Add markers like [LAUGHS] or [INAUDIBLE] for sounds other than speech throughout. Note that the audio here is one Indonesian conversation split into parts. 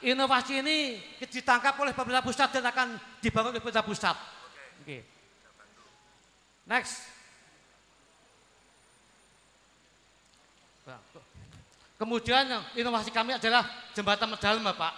Inovasi ini ditangkap oleh pemerintah pusat dan akan dibangun oleh pemerintah pusat. Oke. Okay. Next. Kemudian inovasi kami adalah jembatan medalem, Pak.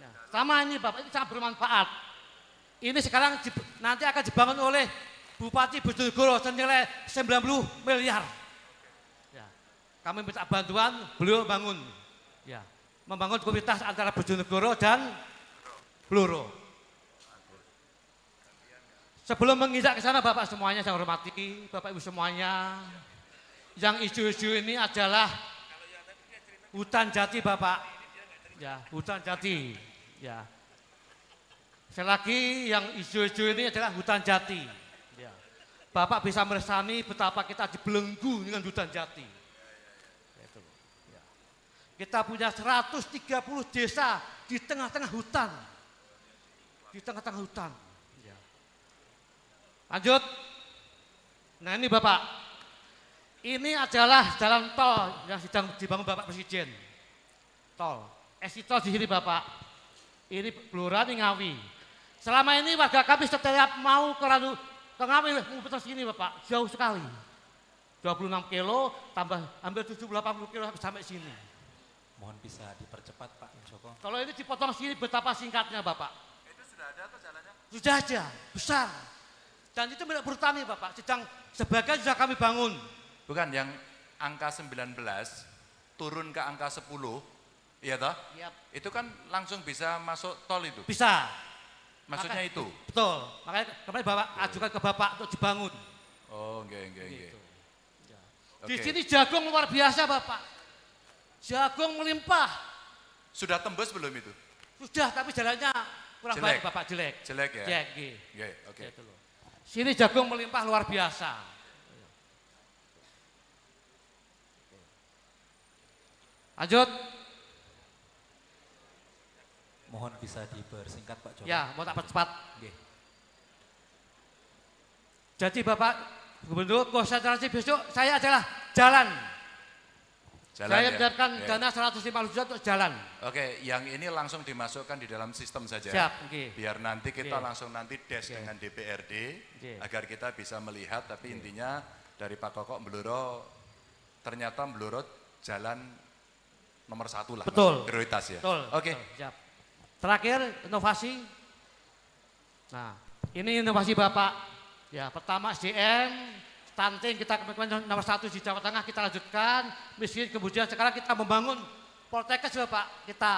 Ya, sama ini Bapak, ini sangat bermanfaat. Ini sekarang nanti akan dibangun oleh Bupati Bojonegoro senilai 90 miliar. Ya, kami minta bantuan, beliau bangun. Ya membangun komunitas antara Bojonegoro dan Bluro. Sebelum menginjak ke sana Bapak semuanya yang hormati, Bapak Ibu semuanya. Yang hijau-hijau ini adalah hutan jati Bapak. Ya, hutan jati. Ya. Sekali lagi yang hijau-hijau ini adalah hutan jati. Ya. Bapak bisa meresani betapa kita dibelenggu dengan hutan jati. Kita punya 130 desa di tengah-tengah hutan. Di tengah-tengah hutan. Iya. Lanjut. Nah ini Bapak. Ini adalah jalan tol yang sedang dibangun Bapak Presiden. Tol. Exit tol di sini Bapak. Ini Blora, ini Ngawi. Selama ini warga kami setiap mau ke Ranu, ke Ngawi, muter sini Bapak. Jauh sekali. 26 kilo, tambah hampir 70-80 kilo sampai sini. Mohon bisa dipercepat Pak Joko. Kalau ini dipotong sini betapa singkatnya Bapak. Itu sudah ada atau jalannya? Sudah ada, besar. Dan itu milik bertani Bapak, sedang sebagian sudah kami bangun. Bukan yang angka 19 turun ke angka 10, iya toh? iya Itu kan langsung bisa masuk tol itu. Bisa. Maksudnya Maka, itu. Betul. Makanya kemarin Bapak betul. ajukan ke Bapak untuk dibangun. Oh, enggak, enggak, enggak. Gitu. Di sini jagung luar biasa Bapak. Jagung melimpah. Sudah tembus belum itu? Sudah, tapi jalannya kurang jelek. baik Bapak jelek. Jelek ya? Jelek. Oke. Gitu okay. oke. Sini jagung melimpah luar biasa. Lanjut. Mohon bisa dipersingkat Pak Jokowi. Ya, mau tak percepat. Okay. Jadi Bapak Gubernur, konsentrasi besok saya adalah jalan. Jalan Saya ya? biarkan ya? dana 150 juta untuk jalan. Oke, yang ini langsung dimasukkan di dalam sistem saja. Siap, okay. Biar nanti kita okay. langsung nanti des okay. dengan DPRD okay. agar kita bisa melihat tapi okay. intinya dari Pak Kokok Bluro ternyata Bluro jalan nomor satu lah. Betul. prioritas ya. Betul. Oke. Okay. Terakhir inovasi. Nah, ini inovasi Bapak. Ya, pertama SDM, stunting kita kemarin nomor satu di Jawa Tengah kita lanjutkan miskin kemudian sekarang kita membangun Poltekkes juga Pak kita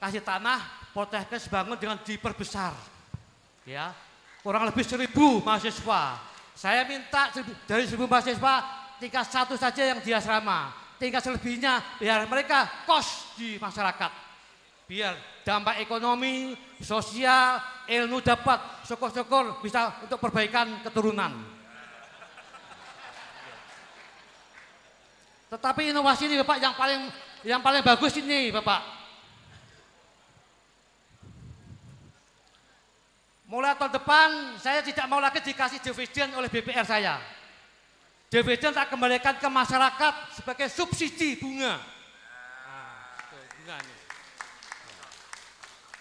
kasih tanah Poltekkes bangun dengan diperbesar ya kurang lebih seribu mahasiswa saya minta dari seribu mahasiswa tingkat satu saja yang di asrama tingkat selebihnya biar mereka kos di masyarakat biar dampak ekonomi, sosial, ilmu dapat syukur-syukur bisa untuk perbaikan keturunan. Tetapi inovasi ini Bapak yang paling yang paling bagus ini Bapak. Mulai tahun depan saya tidak mau lagi dikasih dividen oleh BPR saya. Dividen tak kembalikan ke masyarakat sebagai subsidi bunga.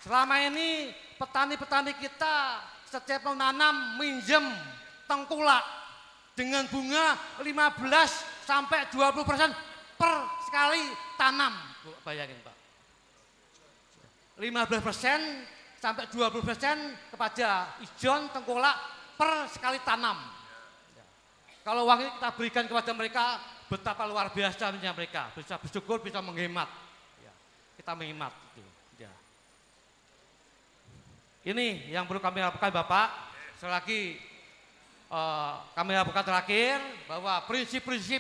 Selama ini petani-petani kita setiap menanam minjem tengkulak dengan bunga 15 sampai 20 persen per sekali tanam. Bayangin Pak. 15 persen sampai 20 persen kepada ijon tengkolak per sekali tanam. Kalau uang ini kita berikan kepada mereka, betapa luar biasanya mereka. Bisa bersyukur, bisa menghemat. Ya, kita menghemat. Ya. Ini yang perlu kami lakukan Bapak. selagi Eh, kami lakukan terakhir bahwa prinsip-prinsip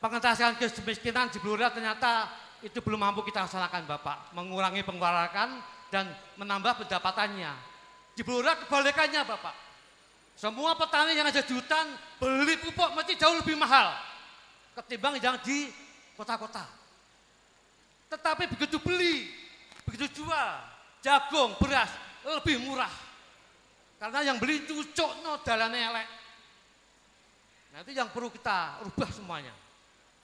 pengentasan kemiskinan di Blora ternyata itu belum mampu kita laksanakan Bapak. Mengurangi pengeluaran dan menambah pendapatannya. Di Blora kebalikannya Bapak. Semua petani yang ada di hutan beli pupuk mesti jauh lebih mahal ketimbang yang di kota-kota. Tetapi begitu beli, begitu jual, jagung, beras lebih murah karena yang beli cucuk no dalane elek. nanti yang perlu kita rubah semuanya.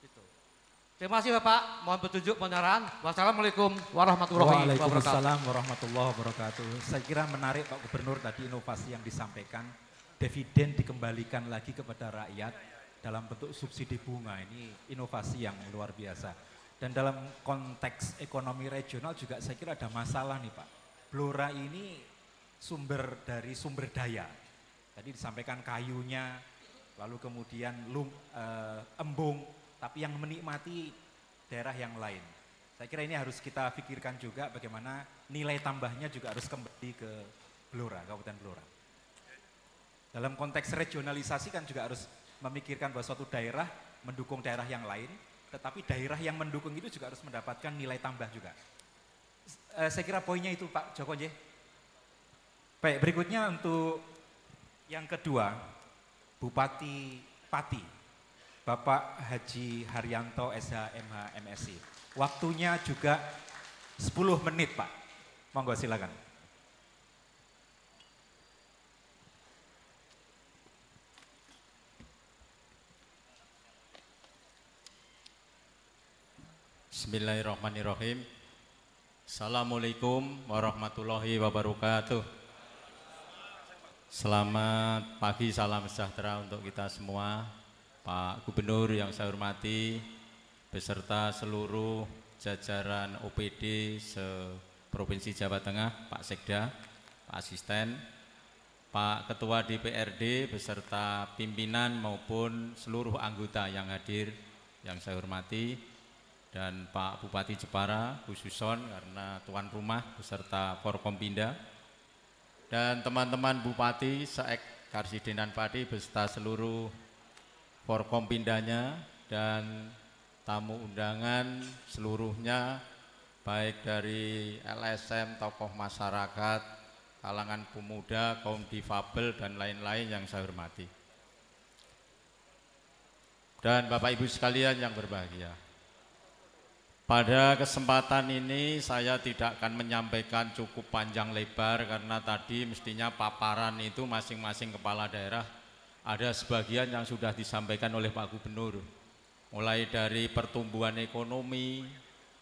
Itu. Terima kasih Bapak, mohon petunjuk, penyerahan Wassalamualaikum warahmatullahi wabarakatuh. Waalaikumsalam warahmatullahi wabarakatuh. Saya kira menarik Pak Gubernur tadi inovasi yang disampaikan. Dividen dikembalikan lagi kepada rakyat dalam bentuk subsidi bunga. Ini inovasi yang luar biasa. Dan dalam konteks ekonomi regional juga saya kira ada masalah nih Pak. Blora ini sumber dari sumber daya. Tadi disampaikan kayunya, lalu kemudian lum, e, embung, tapi yang menikmati daerah yang lain. Saya kira ini harus kita pikirkan juga bagaimana nilai tambahnya juga harus kembali ke Blora, Kabupaten Blora. Dalam konteks regionalisasi kan juga harus memikirkan bahwa suatu daerah mendukung daerah yang lain, tetapi daerah yang mendukung itu juga harus mendapatkan nilai tambah juga. Eh, saya kira poinnya itu Pak Joko Baik, berikutnya untuk yang kedua, Bupati Pati, Bapak Haji Haryanto SHMH MSI. Waktunya juga 10 menit Pak. Monggo silakan. Bismillahirrahmanirrahim. Assalamualaikum warahmatullahi wabarakatuh. Selamat pagi, salam sejahtera untuk kita semua. Pak Gubernur yang saya hormati, beserta seluruh jajaran OPD se-Provinsi Jawa Tengah, Pak Sekda, Pak Asisten, Pak Ketua DPRD beserta pimpinan maupun seluruh anggota yang hadir yang saya hormati, dan Pak Bupati Jepara, khususon karena tuan rumah beserta Forkompinda, dan teman-teman Bupati Saek Karsidenan Padi beserta seluruh Forkompindanya dan tamu undangan seluruhnya baik dari LSM, tokoh masyarakat, kalangan pemuda, kaum difabel dan lain-lain yang saya hormati. Dan Bapak Ibu sekalian yang berbahagia. Pada kesempatan ini saya tidak akan menyampaikan cukup panjang lebar karena tadi mestinya paparan itu masing-masing kepala daerah ada sebagian yang sudah disampaikan oleh Pak Gubernur. Mulai dari pertumbuhan ekonomi,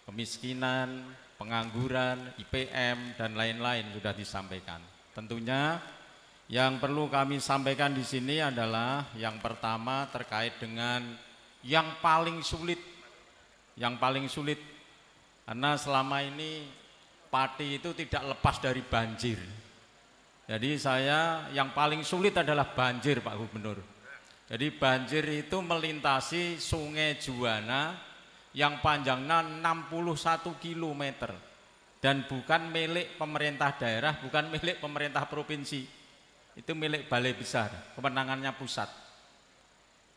kemiskinan, pengangguran, IPM, dan lain-lain sudah disampaikan. Tentunya yang perlu kami sampaikan di sini adalah yang pertama terkait dengan yang paling sulit yang paling sulit karena selama ini pati itu tidak lepas dari banjir. Jadi saya yang paling sulit adalah banjir Pak Gubernur. Jadi banjir itu melintasi Sungai Juwana yang panjangnya 61 km dan bukan milik pemerintah daerah, bukan milik pemerintah provinsi. Itu milik Balai Besar, kemenangannya pusat.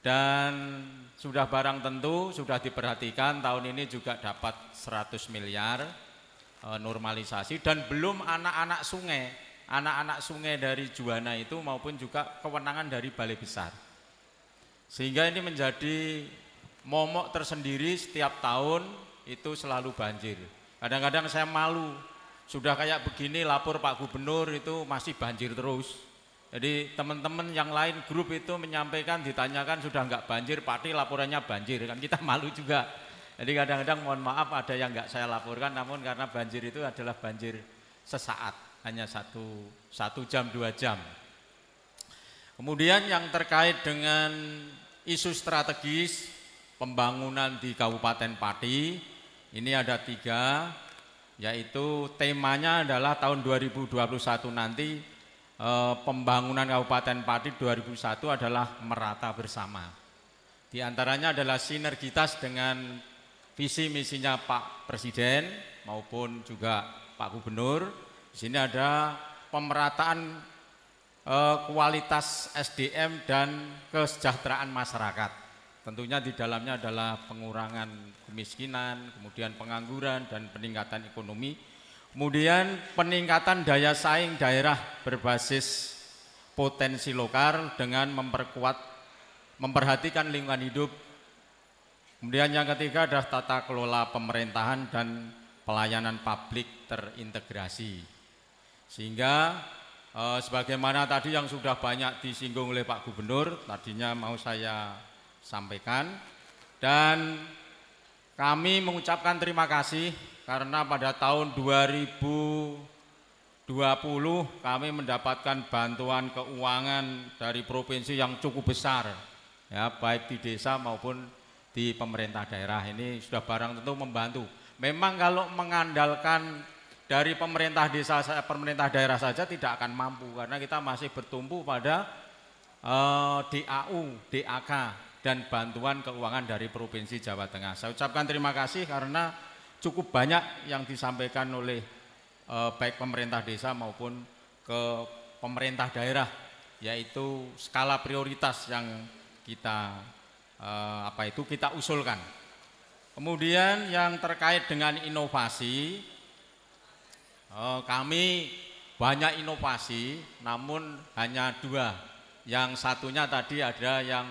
Dan sudah barang tentu sudah diperhatikan tahun ini juga dapat 100 miliar e, normalisasi dan belum anak-anak sungai, anak-anak sungai dari Juwana itu maupun juga kewenangan dari Balai Besar. Sehingga ini menjadi momok tersendiri setiap tahun itu selalu banjir. Kadang-kadang saya malu, sudah kayak begini lapor Pak Gubernur itu masih banjir terus jadi teman-teman yang lain grup itu menyampaikan ditanyakan sudah enggak banjir, pati laporannya banjir kan kita malu juga. Jadi kadang-kadang mohon maaf ada yang enggak saya laporkan, namun karena banjir itu adalah banjir sesaat, hanya satu satu jam dua jam. Kemudian yang terkait dengan isu strategis pembangunan di Kabupaten Pati, ini ada tiga, yaitu temanya adalah tahun 2021 nanti Eh, pembangunan Kabupaten Pati 2001 adalah merata bersama. Di antaranya adalah sinergitas dengan visi misinya Pak Presiden maupun juga Pak Gubernur. Di sini ada pemerataan eh, kualitas SDM dan kesejahteraan masyarakat. Tentunya di dalamnya adalah pengurangan kemiskinan, kemudian pengangguran dan peningkatan ekonomi Kemudian peningkatan daya saing daerah berbasis potensi lokal dengan memperkuat memperhatikan lingkungan hidup. Kemudian yang ketiga adalah tata kelola pemerintahan dan pelayanan publik terintegrasi. Sehingga eh, sebagaimana tadi yang sudah banyak disinggung oleh Pak Gubernur, tadinya mau saya sampaikan dan kami mengucapkan terima kasih karena pada tahun 2020 kami mendapatkan bantuan keuangan dari provinsi yang cukup besar. Ya, baik di desa maupun di pemerintah daerah ini sudah barang tentu membantu. Memang kalau mengandalkan dari pemerintah desa pemerintah daerah saja tidak akan mampu karena kita masih bertumpu pada eh, DAU, DAK dan bantuan keuangan dari Provinsi Jawa Tengah. Saya ucapkan terima kasih karena cukup banyak yang disampaikan oleh eh, baik pemerintah desa maupun ke pemerintah daerah yaitu skala prioritas yang kita eh, apa itu kita usulkan. Kemudian yang terkait dengan inovasi eh, kami banyak inovasi namun hanya dua. Yang satunya tadi ada yang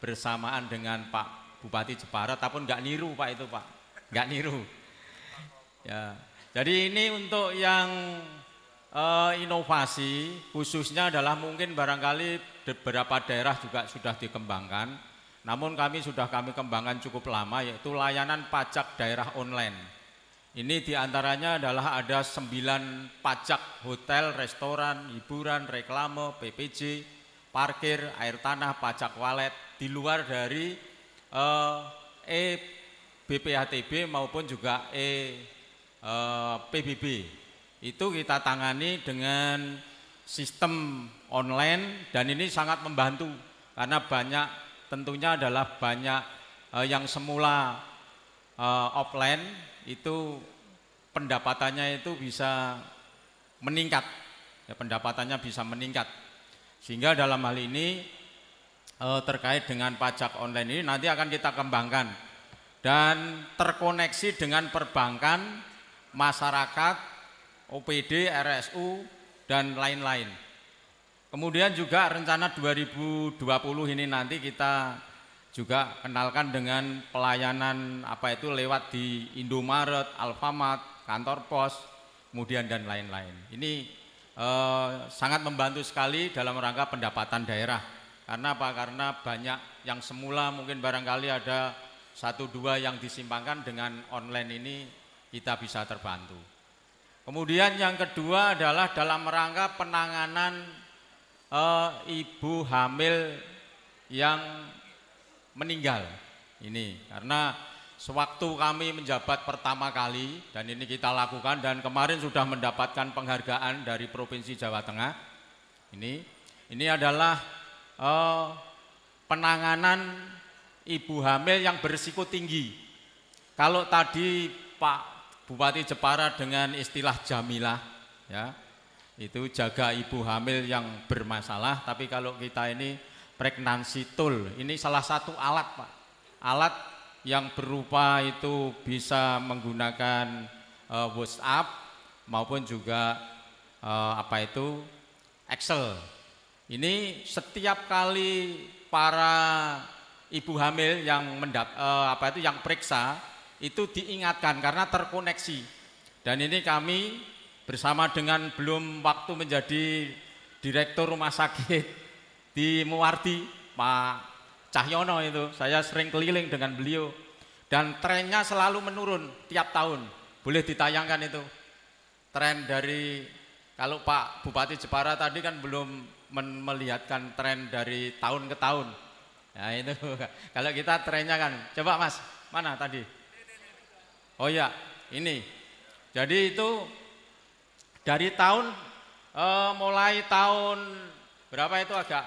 bersamaan dengan Pak Bupati Jepara, tapi nggak niru Pak itu Pak, nggak niru. Ya. Jadi ini untuk yang uh, inovasi khususnya adalah mungkin barangkali beberapa daerah juga sudah dikembangkan. Namun kami sudah kami kembangkan cukup lama yaitu layanan pajak daerah online. Ini diantaranya adalah ada sembilan pajak hotel, restoran, hiburan, reklame, PPJ, parkir, air tanah, pajak walet di luar dari uh, e BPHTB maupun juga e Eh, PBB itu kita tangani dengan sistem online dan ini sangat membantu karena banyak tentunya adalah banyak eh, yang semula eh, offline itu pendapatannya itu bisa meningkat ya, pendapatannya bisa meningkat sehingga dalam hal ini terkait dengan pajak online ini nanti akan kita kembangkan dan terkoneksi dengan perbankan masyarakat, OPD, RSU, dan lain-lain. Kemudian juga rencana 2020 ini nanti kita juga kenalkan dengan pelayanan apa itu lewat di Indomaret, Alfamart, kantor pos, kemudian dan lain-lain. Ini eh, sangat membantu sekali dalam rangka pendapatan daerah. Karena apa? Karena banyak yang semula mungkin barangkali ada satu dua yang disimpangkan dengan online ini kita bisa terbantu. Kemudian yang kedua adalah dalam rangka penanganan e, ibu hamil yang meninggal. Ini karena sewaktu kami menjabat pertama kali dan ini kita lakukan dan kemarin sudah mendapatkan penghargaan dari Provinsi Jawa Tengah. Ini ini adalah eh, penanganan ibu hamil yang berisiko tinggi. Kalau tadi Pak Bupati Jepara dengan istilah jamilah ya itu jaga ibu hamil yang bermasalah tapi kalau kita ini pregnancy tool ini salah satu alat Pak alat yang berupa itu bisa menggunakan uh, WhatsApp maupun juga uh, apa itu Excel ini setiap kali para ibu hamil yang mendap, uh, apa itu yang periksa itu diingatkan karena terkoneksi. Dan ini kami bersama dengan belum waktu menjadi direktur rumah sakit di Muwardi, Pak Cahyono itu, saya sering keliling dengan beliau. Dan trennya selalu menurun tiap tahun, boleh ditayangkan itu. Tren dari, kalau Pak Bupati Jepara tadi kan belum melihatkan tren dari tahun ke tahun. Nah itu, [LAUGHS] kalau kita trennya kan, coba mas, mana tadi? Oh ya, ini. Jadi itu dari tahun e, mulai tahun berapa itu agak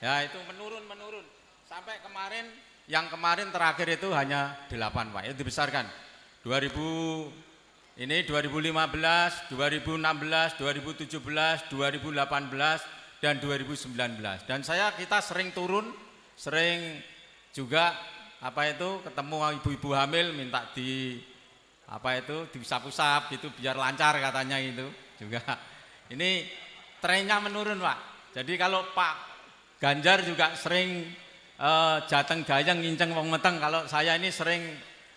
ya itu menurun menurun sampai kemarin yang kemarin terakhir itu hanya 8 Pak. Itu dibesarkan. 2000 ini 2015, 2016, 2017, 2018 dan 2019. Dan saya kita sering turun, sering juga apa itu ketemu ibu-ibu hamil minta di apa itu diusap-usap gitu biar lancar katanya itu juga. Ini trennya menurun pak. Jadi kalau Pak Ganjar juga sering eh, jateng dayang nginceng wong meteng. Kalau saya ini sering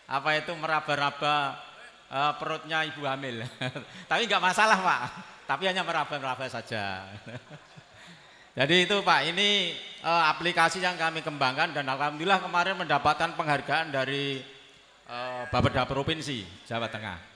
apa itu meraba-raba eh, perutnya ibu hamil. [LAUGHS] Tapi nggak masalah pak. Tapi hanya meraba-raba saja. [LAUGHS] Jadi itu Pak, ini e, aplikasi yang kami kembangkan dan alhamdulillah kemarin mendapatkan penghargaan dari e, eh, Bapeda Provinsi Jawa Tengah.